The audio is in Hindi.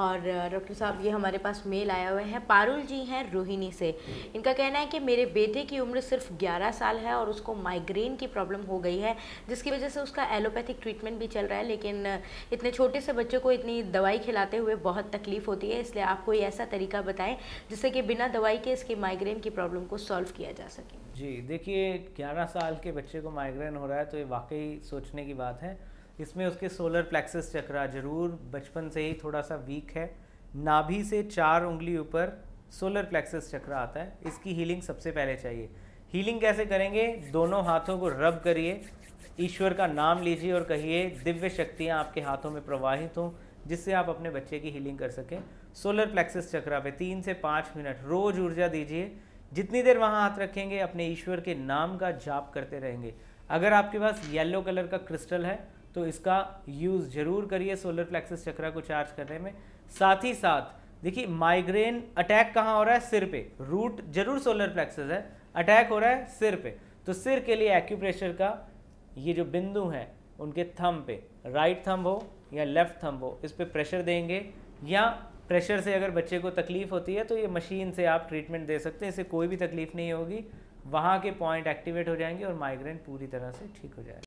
और डॉक्टर साहब ये हमारे पास मेल आया हुआ है पारुल जी हैं रोहिणी से इनका कहना है कि मेरे बेटे की उम्र सिर्फ 11 साल है और उसको माइग्रेन की प्रॉब्लम हो गई है जिसकी वजह से उसका एलोपैथिक ट्रीटमेंट भी चल रहा है लेकिन इतने छोटे से बच्चों को इतनी दवाई खिलाते हुए बहुत तकलीफ़ होती है इसलिए आप कोई ऐसा तरीका बताएं जिससे कि बिना दवाई के इसके माइग्रेन की प्रॉब्लम को सॉल्व किया जा सके जी देखिए ग्यारह साल के बच्चे को माइग्रेन हो रहा है तो ये वाकई सोचने की बात है इसमें उसके सोलर प्लेक्सस चक्रा जरूर बचपन से ही थोड़ा सा वीक है नाभि से चार उंगली ऊपर सोलर प्लेक्सस चक्रा आता है इसकी हीलिंग सबसे पहले चाहिए हीलिंग कैसे करेंगे दोनों हाथों को रब करिए ईश्वर का नाम लीजिए और कहिए दिव्य शक्तियाँ आपके हाथों में प्रवाहित हों जिससे आप अपने बच्चे की हीलिंग कर सकें सोलर प्लेक्सस चक्रा पे तीन से पाँच मिनट रोज ऊर्जा दीजिए जितनी देर वहाँ हाथ रखेंगे अपने ईश्वर के नाम का जाप करते रहेंगे अगर आपके पास येलो कलर का क्रिस्टल है तो इसका यूज़ ज़रूर करिए सोलर प्लेक्सस चक्रा को चार्ज करने में साथ ही साथ देखिए माइग्रेन अटैक कहाँ हो रहा है सिर पे रूट जरूर सोलर प्लेक्सस है अटैक हो रहा है सिर पे तो सिर के लिए एक्यूप्रेशर का ये जो बिंदु हैं उनके थम पे राइट थम हो या लेफ्ट थम हो इस पर प्रेशर देंगे या प्रेशर से अगर बच्चे को तकलीफ़ होती है तो ये मशीन से आप ट्रीटमेंट दे सकते हैं इससे कोई भी तकलीफ़ नहीं होगी वहाँ के पॉइंट एक्टिवेट हो जाएंगे और माइग्रेन पूरी तरह से ठीक हो जाएगा